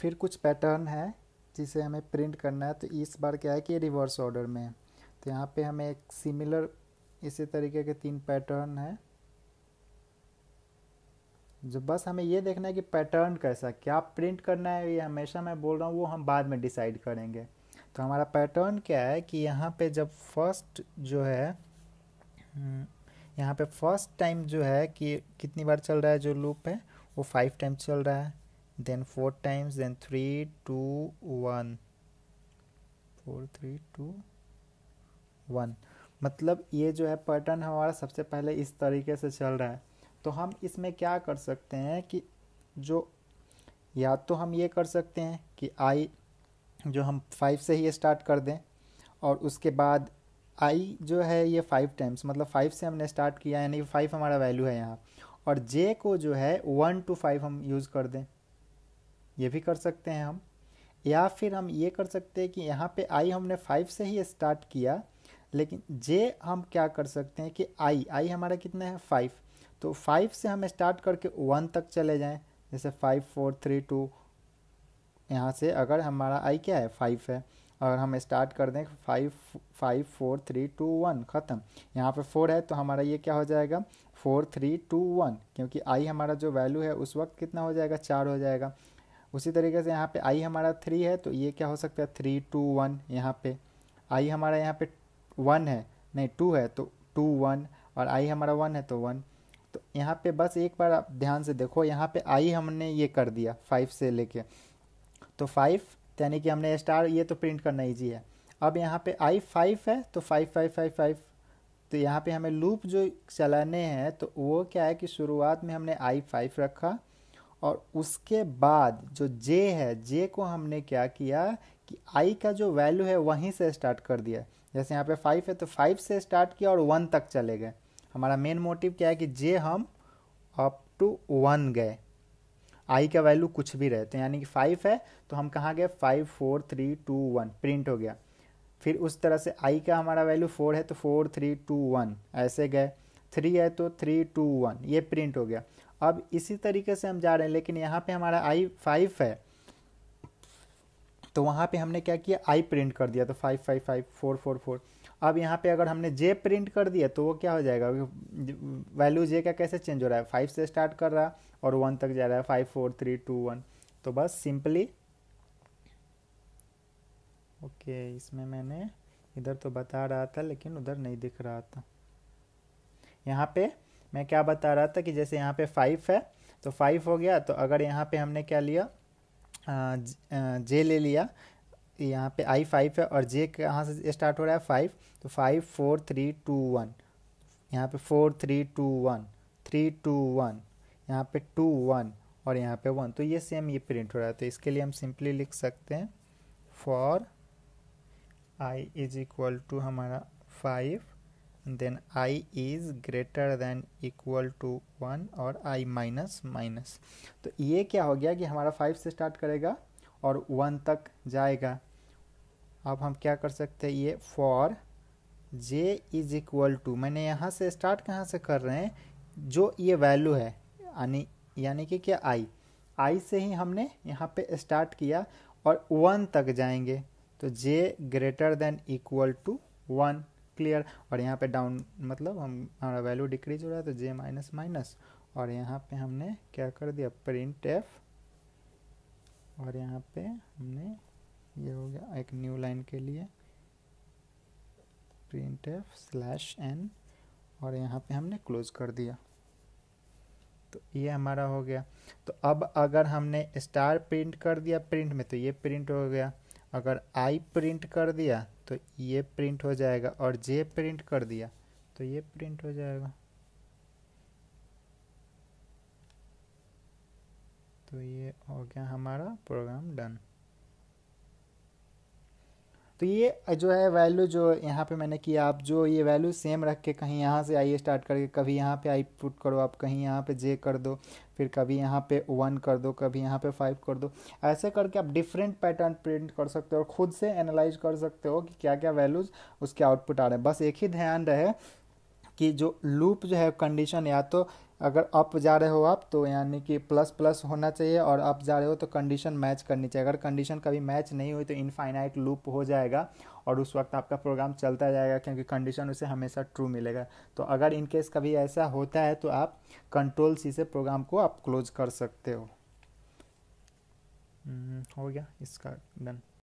फिर कुछ पैटर्न है जिसे हमें प्रिंट करना है तो इस बार क्या है कि रिवर्स ऑर्डर में है तो यहाँ पे हमें एक सिमिलर इसी तरीके के तीन पैटर्न है जो बस हमें ये देखना है कि पैटर्न कैसा क्या प्रिंट करना है ये हमेशा मैं बोल रहा हूँ वो हम बाद में डिसाइड करेंगे तो हमारा पैटर्न क्या है कि यहाँ पे जब फर्स्ट जो है हम्म, यहाँ पे फर्स्ट टाइम जो है कि कितनी बार चल रहा है जो लूप है वो फाइव टाइम चल रहा है then four times then three two one four three two one मतलब ये जो है पैटर्न हमारा सबसे पहले इस तरीके से चल रहा है तो हम इसमें क्या कर सकते हैं कि जो या तो हम ये कर सकते हैं कि आई जो हम फाइव से ही स्टार्ट कर दें और उसके बाद आई जो है ये फाइव टाइम्स मतलब फाइव से हमने स्टार्ट किया यानी फाइव हमारा वैल्यू है यहाँ और जे को जो है वन टू फाइव हम यूज़ कर दें ये भी कर सकते हैं हम या फिर हम ये कर सकते हैं कि यहाँ पे आई हमने फाइव से ही स्टार्ट किया लेकिन जे हम क्या कर सकते हैं कि आई आई हमारा कितना है फाइव तो फाइव से हम स्टार्ट करके वन तक चले जाएं जैसे फाइव फोर थ्री टू यहाँ से अगर हमारा आई क्या है फाइव है अगर हम स्टार्ट कर दें five five four three two one ख़त्म यहाँ पे फोर है तो हमारा ये क्या हो जाएगा फोर थ्री टू वन क्योंकि आई हमारा जो वैल्यू है उस वक्त कितना हो जाएगा चार हो जाएगा उसी तरीके से यहाँ पे आई हमारा थ्री है तो ये क्या हो सकता है थ्री टू वन यहाँ पे आई हमारा यहाँ पे वन है नहीं टू है तो टू वन और आई हमारा वन है तो वन तो यहाँ पे बस एक बार आप ध्यान से देखो यहाँ पे आई हमने ये कर दिया फाइव से लेके तो फाइव यानी कि हमने स्टार ये तो प्रिंट करना जी है अब यहाँ पे आई फाइव है तो फाइव फाइव फाइव फाइव तो यहाँ पे हमें लूप जो चलाने हैं तो वो क्या है कि शुरुआत में हमने आई फाइव रखा और उसके बाद जो जे है जे को हमने क्या किया कि आई का जो वैल्यू है वहीं से स्टार्ट कर दिया जैसे यहाँ पे फाइव है तो फाइव से स्टार्ट किया और वन तक चले गए हमारा मेन मोटिव क्या है कि जे हम अप टू वन गए आई का वैल्यू कुछ भी रहे तो यानी कि फाइव है तो हम कहाँ गए five four three two one print हो गया फिर उस तरह से आई का हमारा वैल्यू फोर है तो फोर थ्री टू वन ऐसे गए थ्री है तो थ्री टू वन ये प्रिंट हो गया अब इसी तरीके से हम जा रहे हैं लेकिन यहाँ पे हमारा आई फाइव है तो वहाँ पे हमने क्या किया आई प्रिंट कर दिया तो five five five four four four अब यहाँ पे अगर हमने जे प्रिंट कर दिया तो वो क्या हो जाएगा वैल्यू जे का कैसे चेंज हो रहा है फाइव से स्टार्ट कर रहा और वन तक जा रहा है five four three two one तो बस सिंपली ओके इसमें मैंने इधर तो बता रहा था लेकिन उधर नहीं दिख रहा था यहाँ पे मैं क्या बता रहा था कि जैसे यहाँ पे फाइव है तो फाइव हो गया तो अगर यहाँ पे हमने क्या लिया जे ले लिया यहाँ पे आई फाइव है और जे कहाँ से स्टार्ट हो रहा है फाइव तो five four three two one यहाँ पे four three two one three two one यहाँ पे टू वन और यहाँ पे वन तो ये सेम ये प्रिंट हो रहा है तो इसके लिए हम सिंपली लिख सकते हैं for I is equal to हमारा five then i is greater than equal to one और i माइनस माइनस तो ये क्या हो गया कि हमारा फाइव से स्टार्ट करेगा और वन तक जाएगा अब हम क्या कर सकते हैं ये for J is equal to मैंने यहाँ से स्टार्ट कहाँ से कर रहे हैं जो ये वैल्यू है यानी यानी कि क्या आई आई से ही हमने यहाँ पे स्टार्ट किया और वन तक जाएंगे तो J greater than equal to one clear और यहाँ पे डाउन मतलब हम हमारा वैल्यू डिक्रीज हो रहा है तो जे माइनस माइनस और यहाँ पे हमने क्या कर दिया प्रिंट एफ और यहाँ पे हमने ये हो गया एक न्यू लाइन के लिए प्रिंट एफ स्लैश एन और यहाँ पे हमने क्लोज कर दिया तो ये हमारा हो गया तो अब अगर हमने स्टार प्रिंट कर दिया प्रिंट में तो ये प्रिंट हो गया अगर आई प्रिंट कर दिया तो ये प्रिंट हो जाएगा और जे प्रिंट कर दिया तो ये प्रिंट हो जाएगा तो ये हो गया हमारा प्रोग्राम डन तो ये जो है वैल्यू जो यहाँ पे मैंने किया आप जो ये वैल्यू सेम रख के कहीं यहाँ से आई स्टार्ट करके कभी यहाँ पे आई पुट करो आप कहीं यहाँ पे जे कर दो फिर कभी यहाँ पे वन कर दो कभी यहाँ पे फाइव कर दो ऐसे करके आप डिफरेंट पैटर्न प्रिंट कर सकते हो और ख़ुद से एनालाइज कर सकते हो कि क्या क्या वैल्यूज़ उसके आउटपुट आ रहे हैं बस एक ही ध्यान रहे कि जो लूप जो है कंडीशन या तो अगर अप जा रहे हो आप तो यानी कि प्लस प्लस होना चाहिए और अप जा रहे हो तो कंडीशन मैच करनी चाहिए अगर कंडीशन कभी मैच नहीं हुई तो इनफाइनाइट लूप हो जाएगा और उस वक्त आपका प्रोग्राम चलता जाएगा क्योंकि कंडीशन उसे हमेशा ट्रू मिलेगा तो अगर इन केस कभी ऐसा होता है तो आप कंट्रोल सी से प्रोग्राम को आप क्लोज कर सकते हो हम्म, हो गया इसका डन